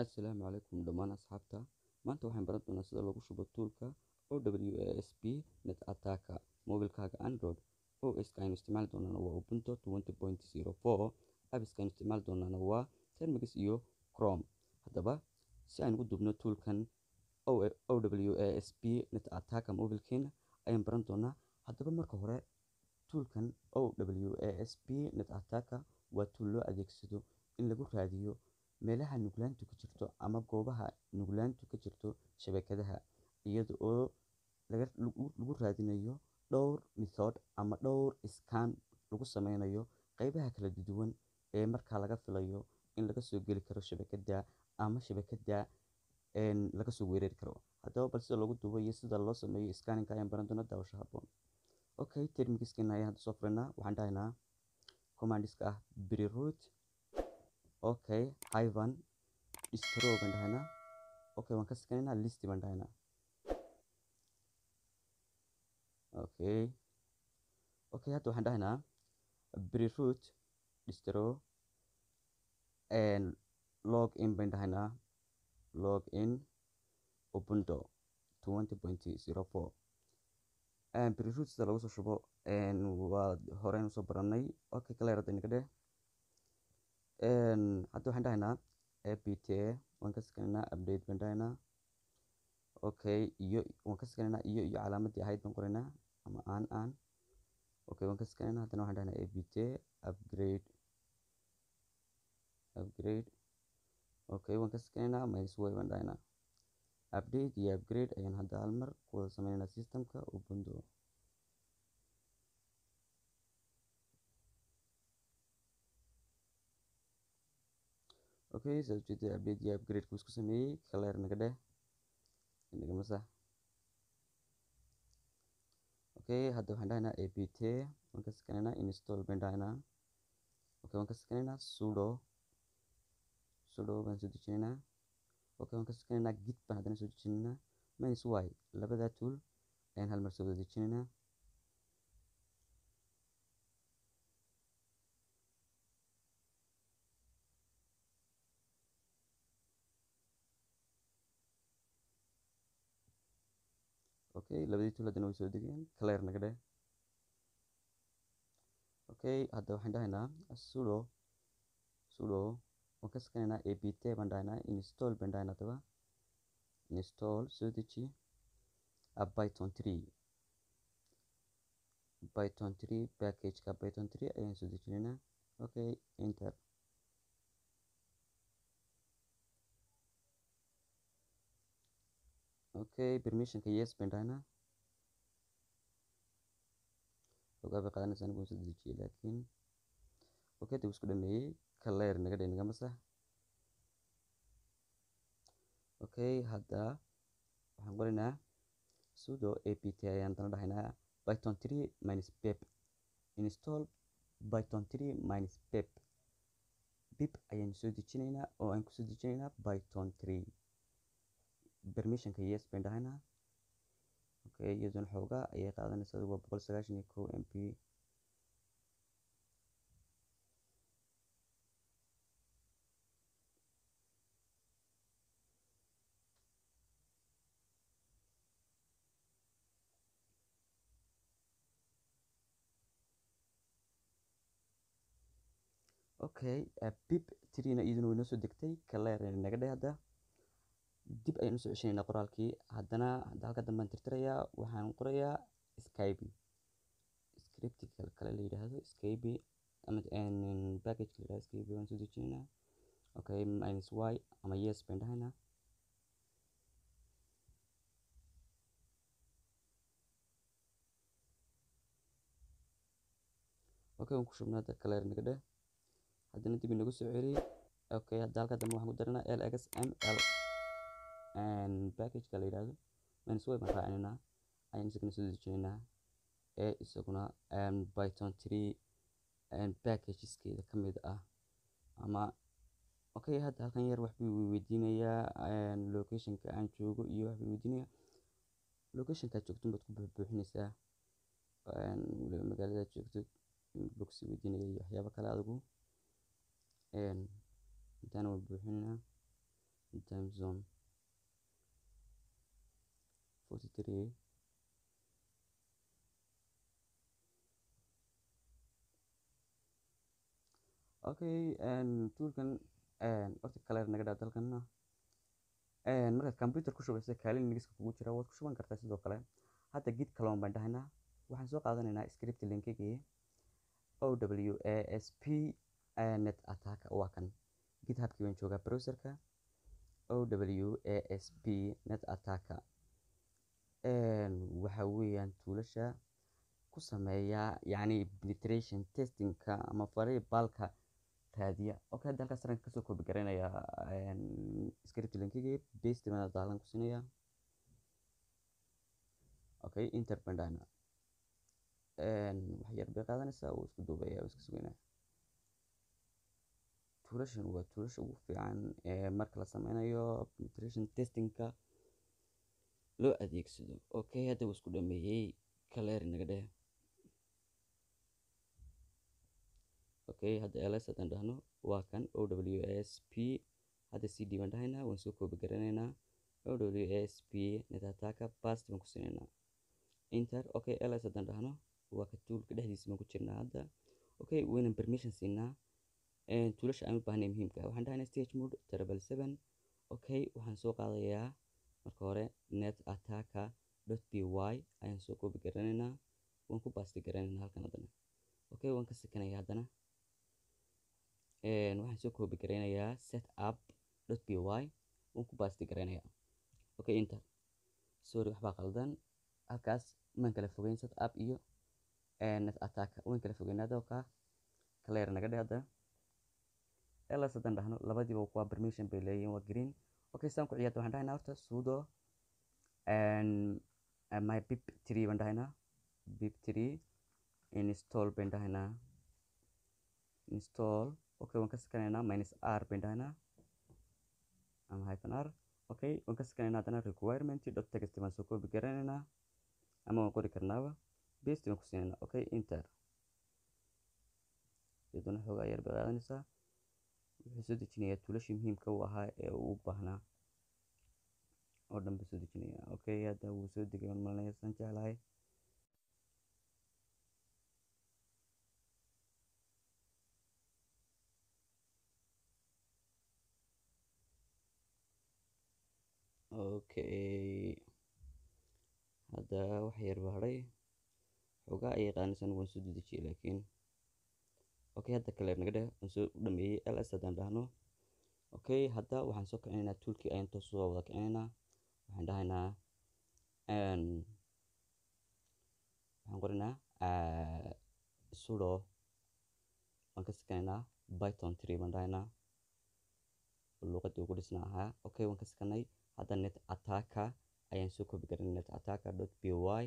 Assalaamu calaykum dhammaan asxaabta maanta waxaan baran doonaa sida lagu shubo toolka OWASP.Attacker mobilkaaga Android OS ka aynu isticmaali doonana waa Ubuntu 20.04 Appska aynu isticmaali doonana waa Termix iyo Chrome haddaba si aan ugu dubno toolkan OWASP.Attacker mobilkeena ayaan baran doonaa haddaba marka hore tuulkan net OWASP.Attacker waa tuul loo adeegsado in lagu raadiyo meelaha nuglaantu ka jirto ama goobaha nuglaantu ka jirto shabakadaha, iyada oo lagu raadinayo dhowr method ama dhowr iskaan lagu sameynayo qaybaha kala duwan ee markaa laga filayo in laga soo geli karo shabakada ama shabakada laga soo weerari karo. Haddaba bal sida loogu duubo iyo sida loo sameeyo iskanninga ayaan baran daawasho habboon. Okay, termiskiisna ayaan hadda soo furayna. Waxaan dhahaynaa command ah pre okay ivan strow ban dhahaynaa okay waan ka sakanaynaa list ban dhahaynaa okay okay hadda waxaan dhahaynaa breroot distro log in baan dhahaynaa log in ubundo twenty point zero four breroot sida lagu soo shubo waa horeen usoo barannay okay kalerada inaga dheh hadda waxaan dhahaynaa apt waan ka sakanaynaa update baan dhahaynaa okay iyo waan ka sakanaynaa iyo iyo calaamadii ahayd baan qoraynaa ama aan aan okay waan ka sakanaynaa haddana waxaan dhahaynaa apt upgrade upgrade okay waan ka sakanaynaa mysway baan dhahaynaa update iyo upgrade ayaan hadda halmar ku wada sameynaynaa systemka ubuntu okay saa ujeedee update iyo upgrade-ku isku sameeyey clear naga dheh nagama masa okay hadda waxaan dhahaynaa apt waan ka sakanaynaa install baan dhahaynaa okay waan ka sakanaynaa sudo sudo baan soo dejinaynaa okay waan ka sakanaynaa git baan haddana soo dejinaynaa minus y labadaa tool ayaan hal mar soo wada dejinaynaa okay labadii tuladana way soo degeen clare naga dheh okay hadda waxaan dhahaynaa sudo sudo waan ka sakanaynaa apt baan dhahaynaa install baan dhahaynaa daba install soo deji python 3 python 3 package ka python 3 ayaan soo dejinaynaa okay enter okay permissionka yes baan raacnaa ogaa bay qaadanaysa anigu soo dejiyay laakiin okay dib isku dhameeyey kaler naga dhe naga masax okay hadda waxaan qoraynaa sudo a t ayaan dana dhahaynaa python three minus pep install python three minus pep bib ayaan soo dejinaynaa oo aan kusoo dejinaynaa python three permissionka yes baan dhahayna okay iyadoona xoogaa ayay qaadanaysa waa boqol sagaashan iyo kow m p okay bib trina iyaduna way noo soo degtay kaleerna naga dhe hadda dib ayaan usoo ceshaneyna qoraalkii haddana halka dambaan tirtirayaa waxaan qorayaa skype scriptical kale la yidhaahdo skype ama package la yidhahdo skype waan soo dejineyna okay minus y ama yes baan dhahaynaa okay waan ku shubnaa hadda kaleer naga dheh haddana dib inagu soo celi okay hadda halka dambe waxaan ku daranaa lxml bakajka layirahdo way baan raacineyna ayaan isagana soo dejineyna ee isaguna python tree packageskeeda ka mid ah ama okay hadda halkan yar waxbuu weydiinayaa locationka aan joogo iyo waxbuu weydiinaya locationkaad joogtin baad ku buuxbuuxinaysaa magaaladaad joogto box weydiinaya iyo waxyaabo kale adigu intaana waa buuxinayna time zone 43 okay tuulkan orta kaler naga dhaa dalkana markaad computer ku shubeysa kaalin nigiska kugu jira waad ku shuban kartaa sidoo kale hadda gid kaloon baan dhahanaa waxaan soo qaadanaynaa script linkigii o w a s p net attack waa kan habkii waan joogaa browserka o w a s p net attacker een waxa weyan tulasha kusameya yacni penetration testing-ka ama baalka raadiya. Oo kale hada halkas sarranka kaso koobi garaynaya script lan kagib paste bana kusinaya okay enter ban dahna wax yar bay qaadanaysa wuu isku duubaya wuu iska sugaynaya. Tulashan waa tuulasha ugu fiican marka la sameynayo penetration testingka loo adeegsado okay hada wan iskudameeye kaleri nagadeh okay hada ls hadan dahno waa kan owsp hada cd baan dhahayna waan soo kooba garanayna owsp netataka past baan ku sinayna inter okay ls hadan dhahno waa ka tuulka dhexdiisa baan ku jirnaa hadda okay waynan permission siinaa tuulasha aan u baahnay muhiimka ah. waxaan dhahaynaa stage mode treble seven okay waxaan soo qaadayaa marka hore net attacker.py ayaan soo koobi garanaynaa waan ku basti garanaynaa halkan haddana okay waan ka sekanaya haddana waxaan soo koobi garanayaa setup.py waan ku basti garanayaa okay enter sorry waxbaa qaldan halkaas waan kala fogeyn setup iyo eh, net attacker waan kala fogeyn adoo ka naga dhe haddana elas haddaan dhahno labadiiba waa permission bay leeyihiin waa green markaysaan ku ciyaarto waxaan dhahaynaa horta sudo my bib tree baan dhahaynaa bib tree install baan dhahaynaa install okay waan ka sakanaynaa minus r baan dhahaynaa ama hyphen r okay waan ka sakanaynaa haddana requirement dot text baan soo koobi garanaynaa ama waan qori karnaaba paste baan ku sinaynaa okay enter iyaduna xoogaa yar bay qaadanaysaa wuxuu soo dejinayaa tuulashii muhiimka u ahaa ee uu u baahnaa oo dhan buu soo dejinayaa okay hadda wuu soo degay waan malinaya saan jeclahay okay hadda wax yar bahray xoogaa ayay qaanisan waan soo dedejiyay laakiin okay hada kale naga dheh aan soo dhameeyey ls hadaan dhahno okay hadda waxaan soo kicinaynaa toolkii ayaan toos soo wada kicinaynaa waxaan dhahaynaa waxaan qoranaa sudo waan ka sakanaynaa python tree baan dhahaynaa luuqadii ugu dhisna ahaa okay waan ka sakanay hadda net ataka ayaan soo kobi karin net ataka dot by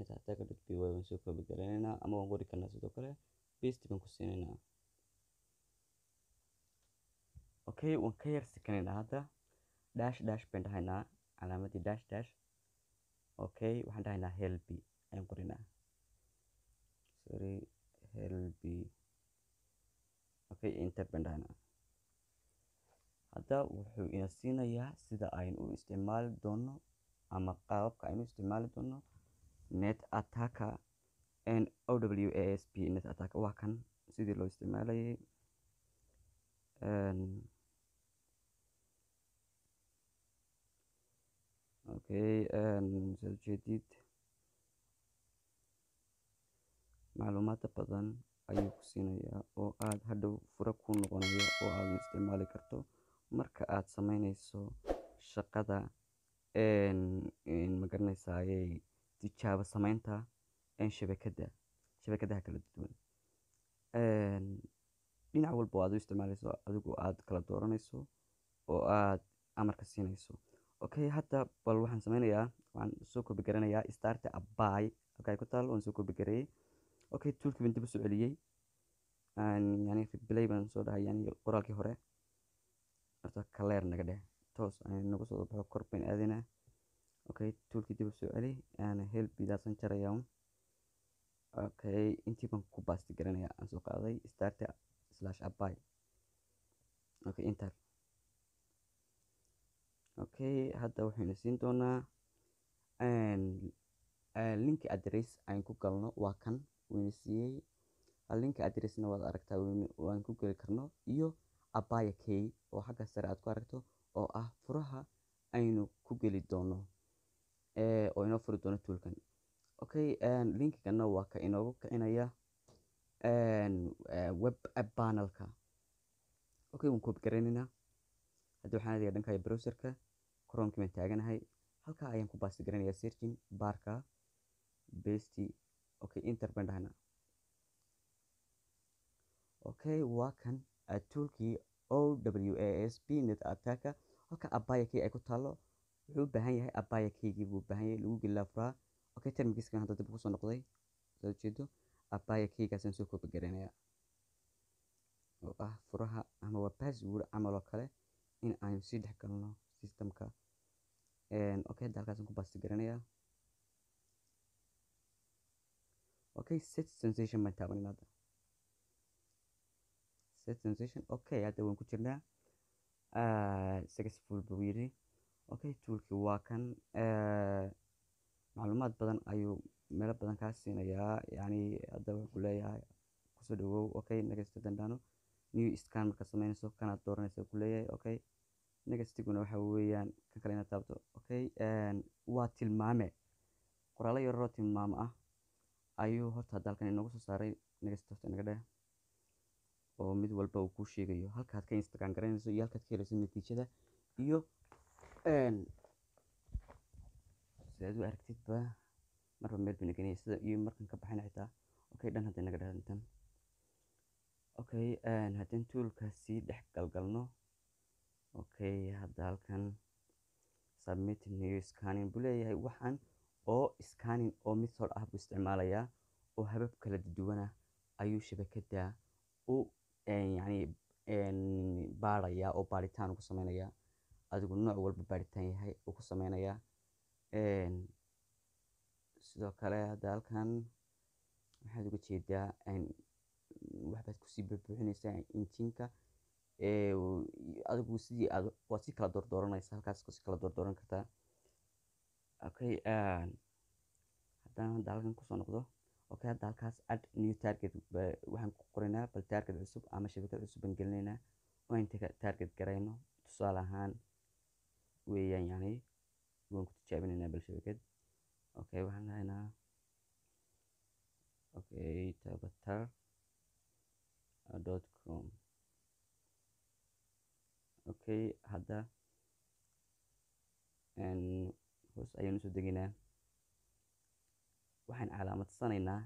nitaata kadood py ama waan gori karnaa sidoo kale best baan ku siinaynaa okay waan ka yar sikanaynaa hadda dash dash baan dhahaynaa calaamadii dash dash okay waxaan dhahaynaa help ayaan qorinaa sorry help okay enter baan dhahaynaa hadda wuxuu ina siinayaa sida aynu u isticmaali doono ama qaababka aynu isticmaali doono net attacker n o w a s p net attacker waa kan sidii loo isticmaalayay okay saad ujeedid macluumaadda badan ayuu ku siinayaa oo aada hadhow fura ku noqonaya oo aada isticmaali karto marka aada sameyneyso shaqada magaraneysaayey tijaabo samaynta shabakada shabakadaha kala duwan dhinac walba aad u isticmaalayso adigu aad kala dooranayso oo aad amarka siinayso okay hadda bal waxaan sameynayaa waxaan soo kobigaranayaa starta abay halkaay ku taal waan soo kobigareeyey okay toolkii baan dib u soo celiyey yani replay baan soo dhahay yani qoraalkii hore horta kaleer naga dheh toos nagu soo baxo kor baan aadinaa okay toolkii dib soo celi help bidaasan jarayaan okay intii baan ku baasti garanaya aan soo qaaday start slash apply okay enter okay hadda waxaynu siin doonaa link address aan ku galno waa kan wayna siiyey link addressna waad aragtaa waan ku geli karno iyo abaya key oo xagga sare aad ku aragto oo ah furaha aynu ku geli doono ee oo inoo furi doono toolkan okay linkigana waa ka inoogu kicinaya web app panelka okay waan koobi garaynayna hadda waxaan aadaya dhanka browserka chromekii baan taaganahay halka ayaan ku baasti garanaya searching barka besti okay enter baan dhahna okay waa kan toolkii o w a s p net attacka halka abaya kii ay ku taalo wuxuu u baahan yahay abaya keygii buu baahan yahay lagu gelila furaa okay termkiiskan hadda dib kusoo noqday saad ujeedo abaya keygaasaan soo koobagareynaya oo ah furaha ama waa password camal oo kale in aynu sii dhex galno systemka okay hadda halkaasaan ku baasti garanaya okay set sensation baan taabanin hadda set sensation okay hadda waan ku jirnaa ah, successful buu yidhi okay toolkii waa kan eh, macluumaad badan ayuu meelo badan kaa siinayaa yani hadda wuxuu ku leeyahay kusoo dhawow okay negesti dandano new scan markaad sameynayso kanaad dooranaysa ku leeyahay okay negestiguna waxa weeyaan kan kale inaad taabto okay eh, waa tilmaame qoraalo yararoo tilmaamo ah ayuu horta hadda halkan inoogu soo saaray negesti horta inaga dheh oo mid walba uu kuu sheegayo halka ka instagram garaynayso iyo halkaad ka helayso natiijada iyo Sed u aragtid marba mel ban geynaya sida iyo markan kabaxayna xita okay dhan haday naga dhalan okay hadan toolkasi dhax galgalno okay hada halkan submit new scanning bu leeyahay waxan oo scanning oo method ah bu isticmaalayaa oo habab kala duwan ayuu shabakada u yacni baaraya oo baaritaan ku samaynayaa adigu nooc walba baaritaan yahay uu ku sameynaya sidoo kale hadda halkan waxaad uga jeedaa waxbaad kusii buuxbuuxinaysaa injinka adigu sidii aad waad si kala doordooranaysa halkaas si kala doordooran kartaa okay haddaan hadda halkan kusoo noqdo okay hadda halkaas add new target waxaan ku qoraynaa bal target cusub ama shabakad cusub baan gelinaynaa oo inta target garayno tusaale ahaan weeyaan yani waan ku tijaabinaynaa balshabakad okay waxaan lahaynaa okay tabatar dot com okay hadda hoos ayaanu usoo degaynaa waxaan calaamadsanaynaa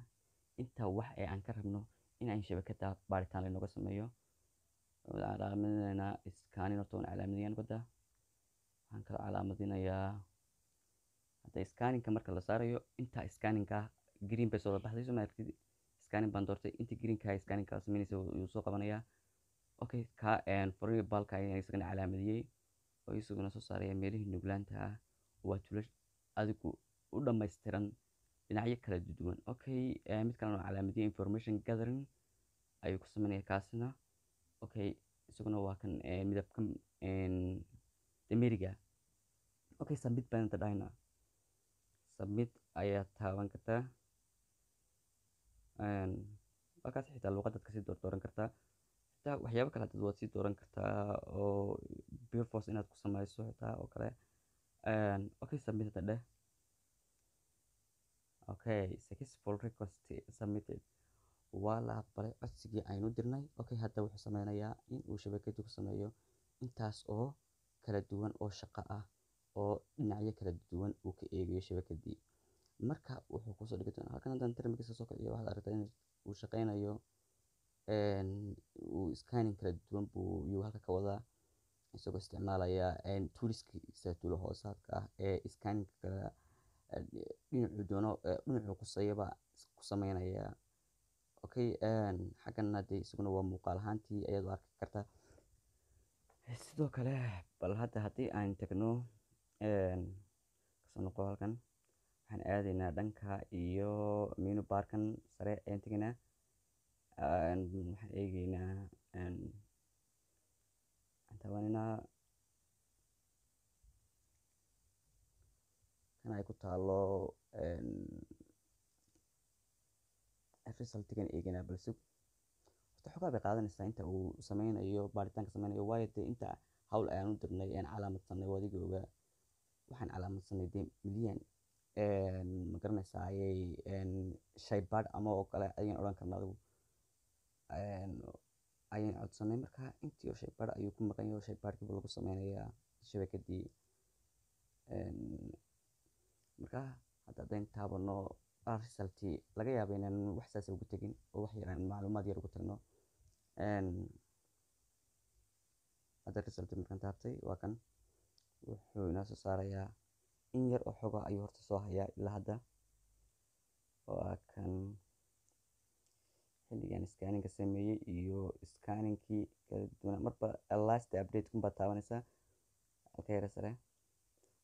inta wax ee aan ka rabno inaan shabakada baaritaan laynooga sameeyo calaamadaynaa iskaanin horta waan calaamadayaa badda waxaan kala calaamadinayaa hadda scanninga marka la saarayo inta scanninga green bay soo baxdayso maaragtid scanning baan doortay inta greenka scanning samaynaysa yuu soo qabanayaa okay ka free balka isagana calaamadiyey oo isaguna soo saaraya meelihii nuglaanta ah waa tulash adigu u dhammaystiran dhinacyo kala duwan okay mid kalena calaamadiyey information gathering ayuu ku sameynaya kaasina okay isaguna waa kan midabkan dameriga okay submit baan dhahayna submit ayaa taaban kartaa halkaas xitaa luuqadaad kasii doordooran kartaa xitaa waxyaaba kale hadad waad sii dooran kartaa oo birforce inaad ku samayso xitaa oo kale okay submit hada dheh okay successful request submitted waa la aqbalay ah, codsigii aynu dirnay okay hadda wuxuu sameynayaa in uu shabakadii ku sameeyo intaas oo kala duwan oo shaqo ah oo dhinacyo kala duwan uu ka eegayo shabakadii. Marka wuxuu kusoo dhigi doonaa halkan haddaan timer soo kordhiyo waxaad aragtaa in uu shaqeynayo uu scanning kala duwan buu yuu halka ka wadaa isagoo isticmaalaya toolskiisa tuulo hoosaadka ah ee scanning kala eh, dhinacuu doono eh, dhinacuu qusayaba ku sameynaya. Okay, xaggan hadee isaguna waa muuqaal ahaantii ayaad u arki kartaa. Eh, sidoo kale bal hadda haddii aan tagno kasoo noqo halkan waxaan aadaynaa dhanka iyo minu barkan sare ayaan tegaynaa waxaan eegeynaa taabanynaa kan ay ku taalo afrisal tegan eegeynaa waqti xogaa bay qaadanaysaa inta uu sameynayo baaritaanka sameynayo waayo dee inta hawl ayaan u dirnay aan calaamadsanay wadigii ogaa waxaan calaamadsanay dee milyan ma garanaysaa ayay shaybaadh ama oo kale ayaan odhan karnaa adigu ayaan codsanay marka intii oo shaybaadh ayuu ku maqan yahay shaybaadhkiiba lagu sameynayaa shabakadii marka hadda haddayn taabanno resultii laga yaaba inaan wax saasa ah ugu tegin oo wax yaraan macluumaad yar ugu tagno hada result markan taabtay waa kan wuxuu inoo soo saarayaa in yar oo xoga ayuu horta soo hayaa ilaa hadda oo ah kan xilligan scanninga sameeyey iyo scanningkii kala duwan marba last update kunbaa taabanaysaa halka yara sare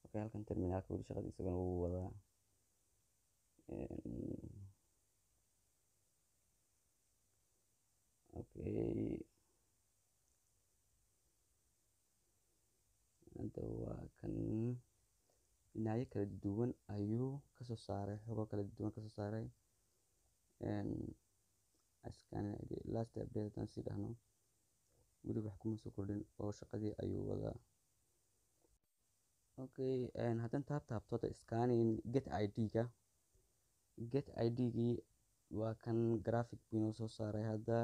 okay halkan terminaalka weli shaqadiisa isagana wuu wadaa waa kan dhinacyo kala duwan ayuu kasoo saaray xogo kala duwan kasoo saaray last update hadaan sii dahno weli wax kuma soo kordhin oo shaqadii ayuu wadaa okay haddaan taab taabto hadda scanning get ID-ga get ID-gii waa kan graphic binoo soo saaray hadda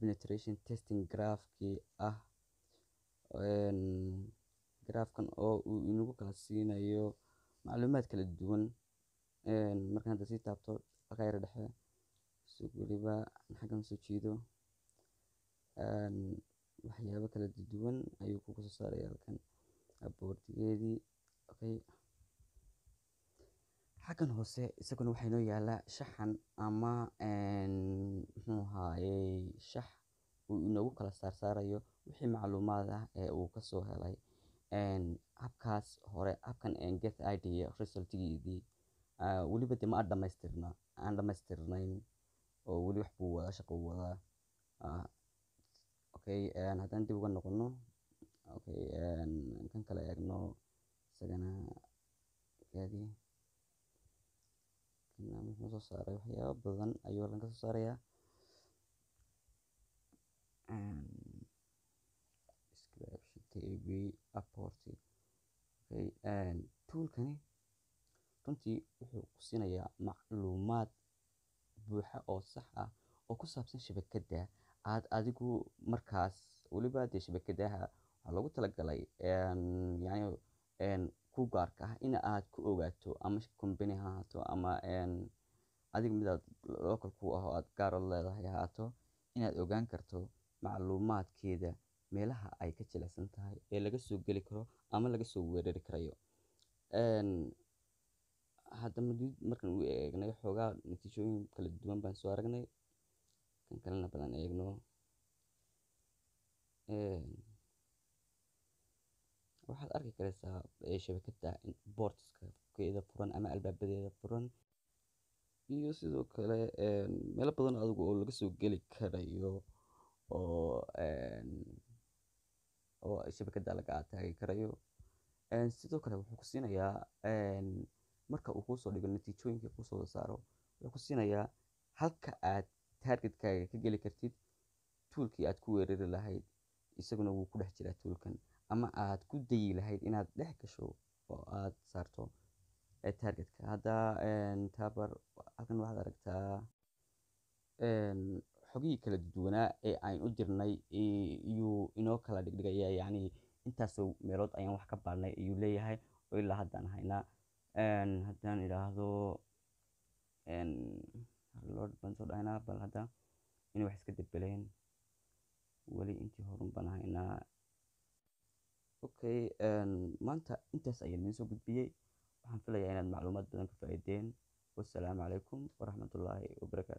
penetration testing graph ah graph oo uu inagu kala siinayo macluumaad kala duwan markaan hadda sii taabto khayra dhexe si weliba xaggan soo jiido waxyaabo kala duwan ayuu kugu soo saaraya halkan boordigeedii okay xaggan hoose isaguna waxaa inoo yaala shaxan ama muxuu ahaye shax uu inoogu kala saarsaarayo wixii macluumaad ah ee uu kasoo helay habkaas hore abkan get idea resultgeedii ah, weliba de ma aan dhamaystirna aan dhamaystirnayn oo weli wax buu wadaa shaquu wadaa ah, okay haddaan dib uga noqono okay kan kale eegno isagana gaadi markana soo saaray waxyaaba badan ayuu halkan kasoo saaraya scriptb runtii wuxuu ku siinayaa macluumaad buuxa oo sax ah oo ku saabsan shabakada aad adigu markaas waliba dee shabakadaha waxaa loogu talagalay yani kuu gaarka ah in aad ku ogaato ama company ha ahaato ama adiga midaad local kuu ah oo aad gaaro leedahay ha ahaato inaad ogaan karto macluumaadkeeda meelaha ay ka jilicsan tahay ee laga soo geli karo ama laga soo weerari karayo haddaba markan u eegnay xoogaa natiijooyin kala duwan baan soo aragnay kan kalena balan eegno waxaad arki kareysaa shabakada boordskeeda furan ama albaabadeeda furan iyo sidoo kale meelo badan adigu oo laga soo geli karayo oo oo shabakada laga ataagi karayo sidoo kale wuxuu kusinayaa marka uu kuusoo dhigo natiijooyinka kuusoo saaro wuxuu kusinayaa halka aad targetkaaga ka geli kartid tuulkii aad ku weerari lahayd isaguna wuu ku dhex jiraa tuulkan ama aad ku dayi lahayd inaad dhex gasho oo aad saarto eh, targetka hadda eh, tabar halkan waxaad aragtaa eh, xogihii kala duwanaa ee aan u dirnay yuu inoo kala dhigdhigaya yani intaasoo meelood ayaan wax ka baadhnay ayuu leeyahay oo ilaa haddaan haynaa haddaan idhaahdo lord baan soo dhahaynaa bal hadda inay wax iska debeleen weli intii horun baan haynaa Okay maanta intaas ayaa inoo soo gudbiyey waxaan filayaa inaad macluumaad badan ka faa'iideen wassalaamu calaykum waraxmatullaahi wabarakaatu